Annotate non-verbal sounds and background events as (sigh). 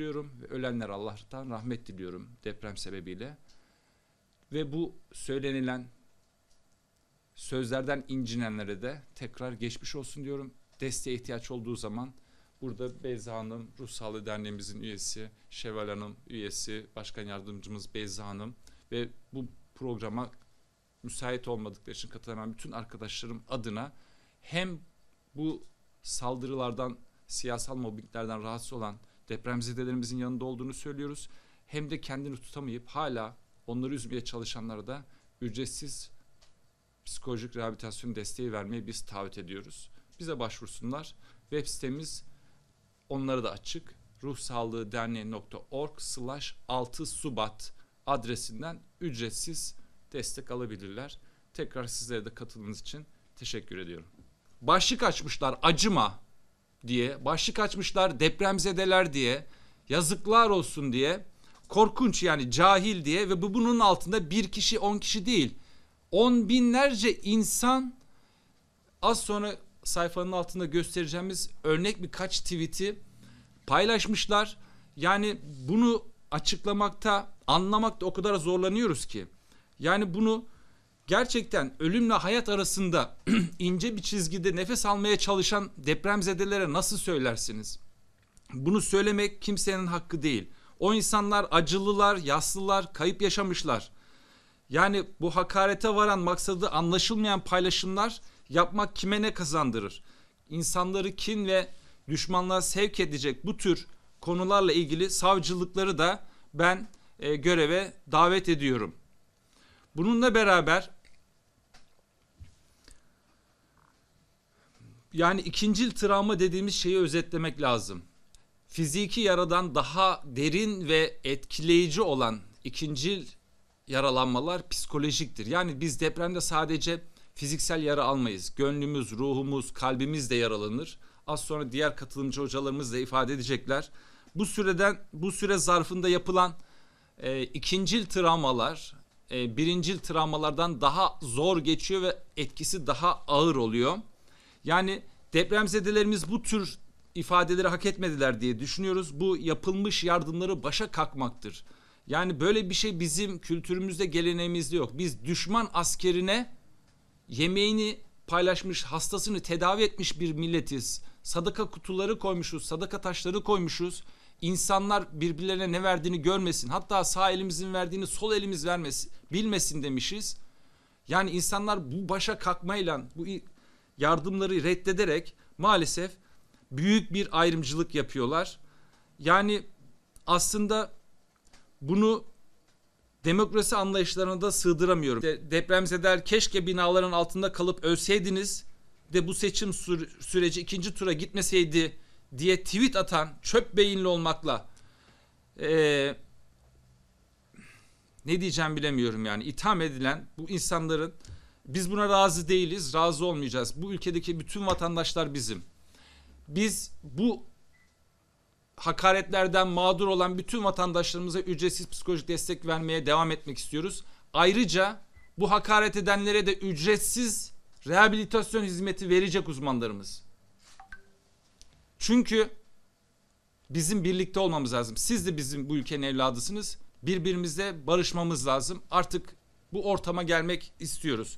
bildiriyorum. Ölenler Allah'tan rahmet diliyorum deprem sebebiyle. Ve bu söylenilen sözlerden incinenlere de tekrar geçmiş olsun diyorum. Desteğe ihtiyaç olduğu zaman burada Beyza Hanım, Ruh Sağlığı Derneğimizin üyesi, Şevval Hanım üyesi, Başkan Yardımcımız Beyza Hanım ve bu programa müsait olmadıkları için katılan bütün arkadaşlarım adına hem bu saldırılardan, siyasal mobbinglerden rahatsız olan depremzedelerimizin yanında olduğunu söylüyoruz. Hem de kendini tutamayıp hala onları üzmeye çalışanlara da ücretsiz psikolojik rehabilitasyon desteği vermeyi biz taahhüt ediyoruz. Bize başvursunlar. Web sitemiz onlara da açık. ruhsağlığıderneği.org slash 6 Subat adresinden ücretsiz destek alabilirler. Tekrar sizlere de katılımınız için teşekkür ediyorum. Başlık açmışlar acıma diye, başlık açmışlar depremzedeler diye, yazıklar olsun diye, korkunç yani cahil diye ve bu bunun altında bir kişi on kişi değil. On binlerce insan az sonra sayfanın altında göstereceğimiz örnek birkaç tweet'i paylaşmışlar. Yani bunu açıklamakta, anlamakta o kadar zorlanıyoruz ki. Yani bunu gerçekten ölümle hayat arasında (clears throat) ince bir çizgide nefes almaya çalışan depremzedelere nasıl söylersiniz? Bunu söylemek kimsenin hakkı değil. O insanlar acılılar, yaslılar, kayıp yaşamışlar. Yani bu hakarete varan maksadı anlaşılmayan paylaşımlar yapmak kime ne kazandırır? İnsanları kin ve düşmanlığa sevk edecek bu tür konularla ilgili savcılıkları da ben e, göreve davet ediyorum. Bununla beraber yani ikincil travma dediğimiz şeyi özetlemek lazım. Fiziki yaradan daha derin ve etkileyici olan ikincil yaralanmalar psikolojiktir. Yani biz depremde sadece fiziksel yara almayız. Gönlümüz, ruhumuz, kalbimiz de yaralanır. Az sonra diğer katılımcı hocalarımız da ifade edecekler. Bu süreden bu süre zarfında yapılan e, ikincil travmalar e, birincil travmalardan daha zor geçiyor ve etkisi daha ağır oluyor. Yani depremzedelerimiz bu tür ifadeleri hak etmediler diye düşünüyoruz. Bu yapılmış yardımları başa kalkmaktır. Yani böyle bir şey bizim kültürümüzde, geleneğimizde yok. Biz düşman askerine yemeğini paylaşmış, hastasını tedavi etmiş bir milletiz. Sadaka kutuları koymuşuz, sadaka taşları koymuşuz. İnsanlar birbirlerine ne verdiğini görmesin. Hatta sağ elimizin verdiğini sol elimiz vermesin, bilmesin demişiz. Yani insanlar bu başa kalkmayla, bu yardımları reddederek maalesef büyük bir ayrımcılık yapıyorlar. Yani aslında bunu demokrasi anlayışlarına da sığdıramıyorum. De, depremzeler keşke binaların altında kalıp ölseydiniz de bu seçim süreci ikinci tura gitmeseydi diye tweet atan çöp beyinli olmakla ee, ne diyeceğim bilemiyorum yani itham edilen bu insanların biz buna razı değiliz, razı olmayacağız. Bu ülkedeki bütün vatandaşlar bizim. Biz bu hakaretlerden mağdur olan bütün vatandaşlarımıza ücretsiz psikolojik destek vermeye devam etmek istiyoruz. Ayrıca bu hakaret edenlere de ücretsiz rehabilitasyon hizmeti verecek uzmanlarımız. Çünkü bizim birlikte olmamız lazım. Siz de bizim bu ülkenin evladısınız. Birbirimizle barışmamız lazım. Artık bu ortama gelmek istiyoruz.